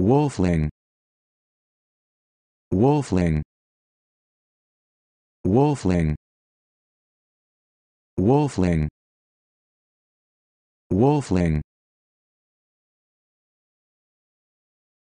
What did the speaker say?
Wolfling Wolfling Wolfling Wolfling Wolfling